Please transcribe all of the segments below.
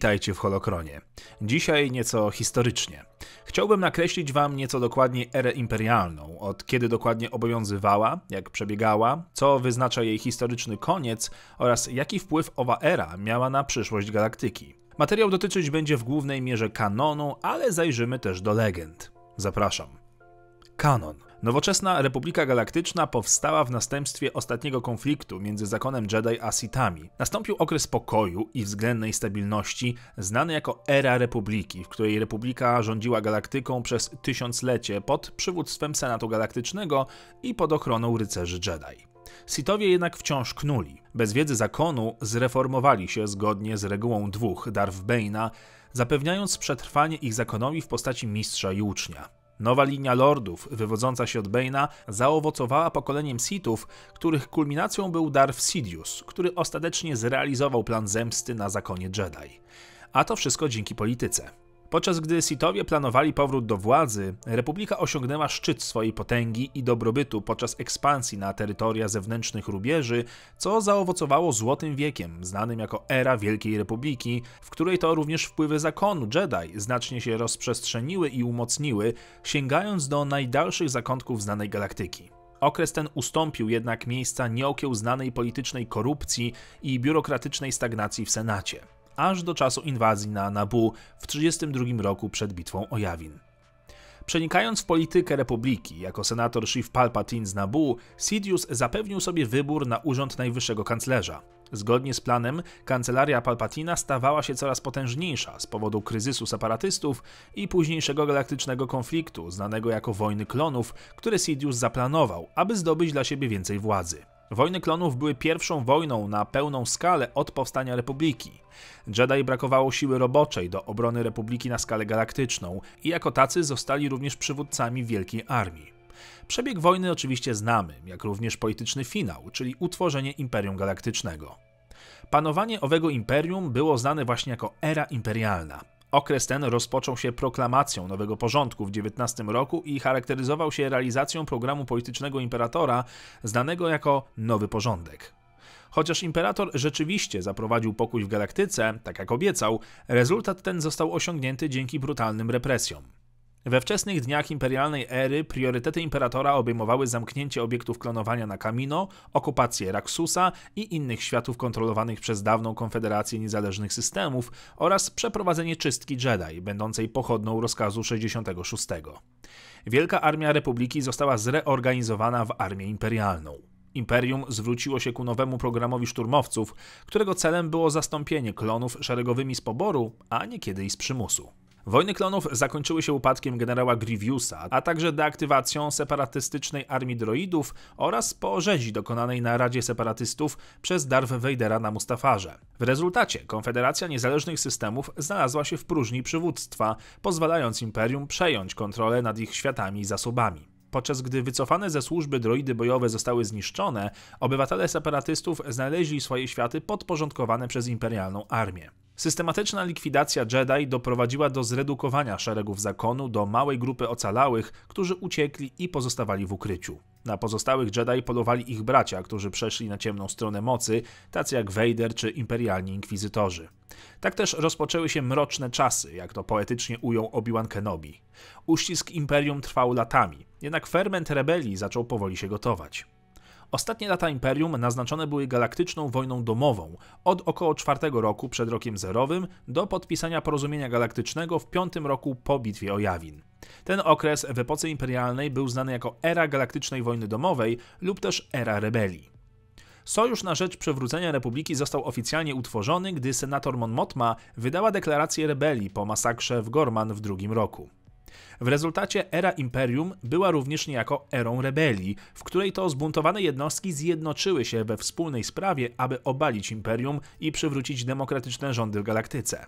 Witajcie w Holokronie. Dzisiaj nieco historycznie. Chciałbym nakreślić Wam nieco dokładniej erę imperialną, od kiedy dokładnie obowiązywała, jak przebiegała, co wyznacza jej historyczny koniec oraz jaki wpływ owa era miała na przyszłość galaktyki. Materiał dotyczyć będzie w głównej mierze kanonu, ale zajrzymy też do legend. Zapraszam. Kanon Nowoczesna Republika Galaktyczna powstała w następstwie ostatniego konfliktu między zakonem Jedi a Sithami. Nastąpił okres pokoju i względnej stabilności, znany jako Era Republiki, w której Republika rządziła galaktyką przez tysiąclecie pod przywództwem Senatu Galaktycznego i pod ochroną rycerzy Jedi. Sithowie jednak wciąż knuli. Bez wiedzy zakonu zreformowali się zgodnie z regułą dwóch Darth Bane'a, zapewniając przetrwanie ich zakonowi w postaci mistrza i ucznia. Nowa linia lordów, wywodząca się od Bane'a, zaowocowała pokoleniem Sithów, których kulminacją był Darth Sidious, który ostatecznie zrealizował plan zemsty na zakonie Jedi. A to wszystko dzięki polityce. Podczas gdy Sitowie planowali powrót do władzy, republika osiągnęła szczyt swojej potęgi i dobrobytu podczas ekspansji na terytoria zewnętrznych rubieży, co zaowocowało Złotym Wiekiem, znanym jako Era Wielkiej Republiki, w której to również wpływy zakonu Jedi znacznie się rozprzestrzeniły i umocniły, sięgając do najdalszych zakątków znanej galaktyki. Okres ten ustąpił jednak miejsca nieokiełznanej politycznej korupcji i biurokratycznej stagnacji w Senacie aż do czasu inwazji na Nabu w 1932 roku przed bitwą o Jawin. Przenikając w politykę republiki, jako senator Shiv Palpatine z Nabu, Sidious zapewnił sobie wybór na urząd najwyższego kanclerza. Zgodnie z planem, kancelaria Palpatina stawała się coraz potężniejsza z powodu kryzysu separatystów i późniejszego galaktycznego konfliktu, znanego jako wojny klonów, które Sidious zaplanował, aby zdobyć dla siebie więcej władzy. Wojny klonów były pierwszą wojną na pełną skalę od powstania Republiki. Jedi brakowało siły roboczej do obrony Republiki na skalę galaktyczną i jako tacy zostali również przywódcami wielkiej armii. Przebieg wojny oczywiście znamy, jak również polityczny finał, czyli utworzenie Imperium Galaktycznego. Panowanie owego imperium było znane właśnie jako era imperialna. Okres ten rozpoczął się proklamacją nowego porządku w XIX roku i charakteryzował się realizacją programu politycznego imperatora, znanego jako Nowy Porządek. Chociaż imperator rzeczywiście zaprowadził pokój w galaktyce, tak jak obiecał, rezultat ten został osiągnięty dzięki brutalnym represjom. We wczesnych dniach imperialnej ery priorytety imperatora obejmowały zamknięcie obiektów klonowania na Kamino, okupację Raksusa i innych światów kontrolowanych przez dawną Konfederację Niezależnych Systemów oraz przeprowadzenie czystki Jedi, będącej pochodną rozkazu 66. Wielka Armia Republiki została zreorganizowana w Armię Imperialną. Imperium zwróciło się ku nowemu programowi szturmowców, którego celem było zastąpienie klonów szeregowymi z poboru, a niekiedy i z przymusu. Wojny klonów zakończyły się upadkiem generała Grievousa, a także deaktywacją separatystycznej armii droidów oraz po rzezi dokonanej na Radzie Separatystów przez Darth Vadera na Mustafarze. W rezultacie Konfederacja Niezależnych Systemów znalazła się w próżni przywództwa, pozwalając Imperium przejąć kontrolę nad ich światami i zasobami. Podczas gdy wycofane ze służby droidy bojowe zostały zniszczone, obywatele separatystów znaleźli swoje światy podporządkowane przez imperialną armię. Systematyczna likwidacja Jedi doprowadziła do zredukowania szeregów zakonu do małej grupy ocalałych, którzy uciekli i pozostawali w ukryciu. Na pozostałych Jedi polowali ich bracia, którzy przeszli na ciemną stronę mocy, tacy jak Vader czy imperialni inkwizytorzy. Tak też rozpoczęły się mroczne czasy, jak to poetycznie ujął Obi-Wan Kenobi. Uścisk imperium trwał latami, jednak ferment rebelii zaczął powoli się gotować. Ostatnie lata Imperium naznaczone były galaktyczną wojną domową, od około czwartego roku przed rokiem zerowym do podpisania porozumienia galaktycznego w piątym roku po bitwie o Jawin. Ten okres w epoce imperialnej był znany jako era galaktycznej wojny domowej lub też era rebelii. Sojusz na rzecz przywrócenia republiki został oficjalnie utworzony, gdy senator Mon Motma wydała deklarację rebelii po masakrze w Gorman w drugim roku. W rezultacie era imperium była również niejako erą rebelii, w której to zbuntowane jednostki zjednoczyły się we wspólnej sprawie, aby obalić imperium i przywrócić demokratyczne rządy w galaktyce.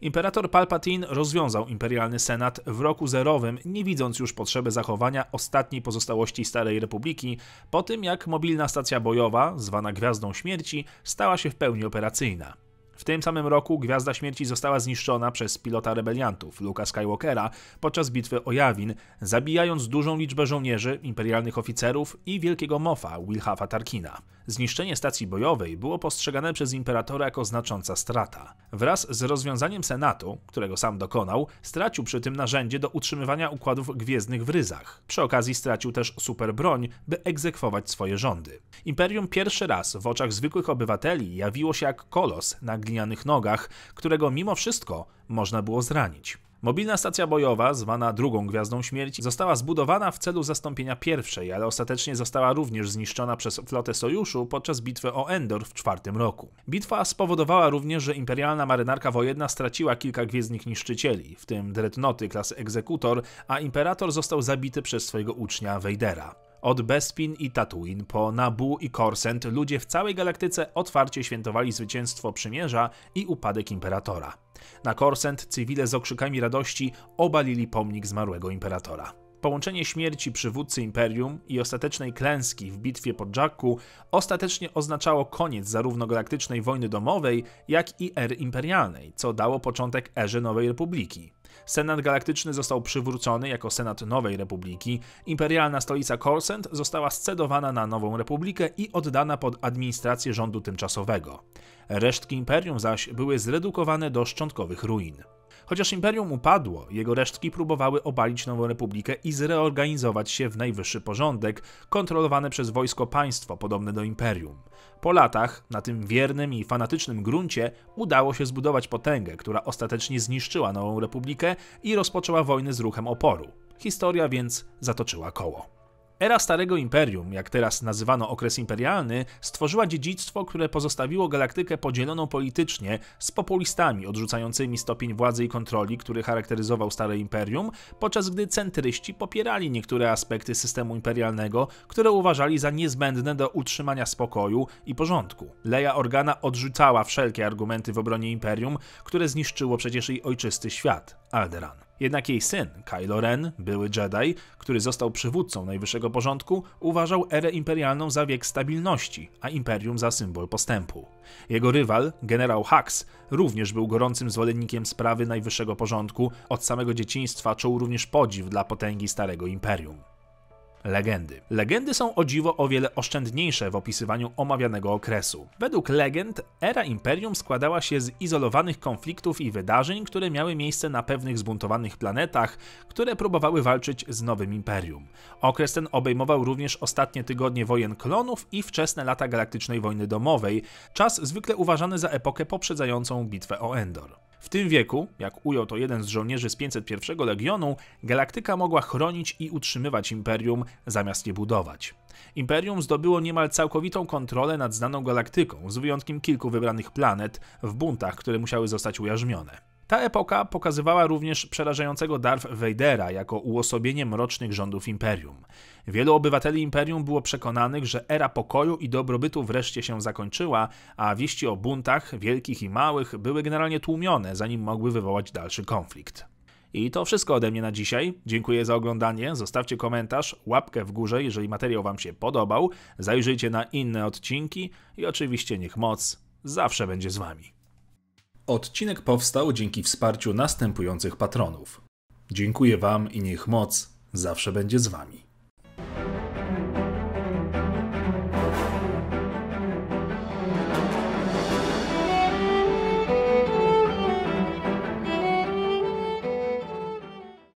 Imperator Palpatine rozwiązał imperialny senat w roku zerowym, nie widząc już potrzeby zachowania ostatniej pozostałości Starej Republiki, po tym jak mobilna stacja bojowa, zwana Gwiazdą Śmierci, stała się w pełni operacyjna. W tym samym roku Gwiazda Śmierci została zniszczona przez pilota rebeliantów, Luka Skywalkera, podczas bitwy o Jawin, zabijając dużą liczbę żołnierzy, imperialnych oficerów i wielkiego mofa, Wilhafa Tarkina. Zniszczenie stacji bojowej było postrzegane przez imperatora jako znacząca strata. Wraz z rozwiązaniem Senatu, którego sam dokonał, stracił przy tym narzędzie do utrzymywania układów gwiezdnych w ryzach. Przy okazji stracił też superbroń, by egzekwować swoje rządy. Imperium pierwszy raz w oczach zwykłych obywateli jawiło się jak kolos na glinianych nogach, którego mimo wszystko można było zranić. Mobilna stacja bojowa, zwana drugą Gwiazdą Śmierci, została zbudowana w celu zastąpienia pierwszej, ale ostatecznie została również zniszczona przez flotę Sojuszu podczas bitwy o Endor w czwartym roku. Bitwa spowodowała również, że imperialna marynarka wojenna straciła kilka gwiezdnych niszczycieli, w tym dreadnoty klasy Egzekutor, a imperator został zabity przez swojego ucznia Wejdera. Od Bespin i Tatooine po Nabu i Korsent ludzie w całej galaktyce otwarcie świętowali zwycięstwo przymierza i upadek imperatora. Na Korsent cywile z okrzykami radości obalili pomnik zmarłego imperatora. Połączenie śmierci przywódcy imperium i ostatecznej klęski w bitwie pod Jakku ostatecznie oznaczało koniec zarówno galaktycznej wojny domowej, jak i ery imperialnej, co dało początek erze Nowej Republiki. Senat Galaktyczny został przywrócony jako Senat Nowej Republiki, imperialna stolica Korsent została scedowana na Nową Republikę i oddana pod administrację rządu tymczasowego. Resztki imperium zaś były zredukowane do szczątkowych ruin. Chociaż imperium upadło, jego resztki próbowały obalić nową republikę i zreorganizować się w najwyższy porządek, kontrolowane przez wojsko państwo podobne do imperium. Po latach, na tym wiernym i fanatycznym gruncie, udało się zbudować potęgę, która ostatecznie zniszczyła nową republikę i rozpoczęła wojny z ruchem oporu. Historia więc zatoczyła koło. Era Starego Imperium, jak teraz nazywano okres imperialny, stworzyła dziedzictwo, które pozostawiło galaktykę podzieloną politycznie z populistami odrzucającymi stopień władzy i kontroli, który charakteryzował Stare Imperium, podczas gdy centryści popierali niektóre aspekty systemu imperialnego, które uważali za niezbędne do utrzymania spokoju i porządku. Leia Organa odrzucała wszelkie argumenty w obronie Imperium, które zniszczyło przecież jej ojczysty świat, Alderan. Jednak jej syn, Kylo Ren, były Jedi, który został przywódcą najwyższego porządku, uważał erę imperialną za wiek stabilności, a imperium za symbol postępu. Jego rywal, generał Hux, również był gorącym zwolennikiem sprawy najwyższego porządku, od samego dzieciństwa czuł również podziw dla potęgi starego imperium legendy. Legendy są o dziwo o wiele oszczędniejsze w opisywaniu omawianego okresu. Według legend era Imperium składała się z izolowanych konfliktów i wydarzeń, które miały miejsce na pewnych zbuntowanych planetach, które próbowały walczyć z nowym Imperium. Okres ten obejmował również ostatnie tygodnie wojen klonów i wczesne lata Galaktycznej Wojny Domowej, czas zwykle uważany za epokę poprzedzającą bitwę o Endor. W tym wieku, jak ujął to jeden z żołnierzy z 501 Legionu, galaktyka mogła chronić i utrzymywać imperium zamiast je budować. Imperium zdobyło niemal całkowitą kontrolę nad znaną galaktyką, z wyjątkiem kilku wybranych planet w buntach, które musiały zostać ujarzmione. Ta epoka pokazywała również przerażającego Darth Vadera jako uosobienie mrocznych rządów imperium. Wielu obywateli imperium było przekonanych, że era pokoju i dobrobytu wreszcie się zakończyła, a wieści o buntach, wielkich i małych, były generalnie tłumione, zanim mogły wywołać dalszy konflikt. I to wszystko ode mnie na dzisiaj. Dziękuję za oglądanie. Zostawcie komentarz, łapkę w górze, jeżeli materiał Wam się podobał. Zajrzyjcie na inne odcinki i oczywiście niech moc zawsze będzie z Wami. Odcinek powstał dzięki wsparciu następujących patronów. Dziękuję Wam i niech moc zawsze będzie z Wami.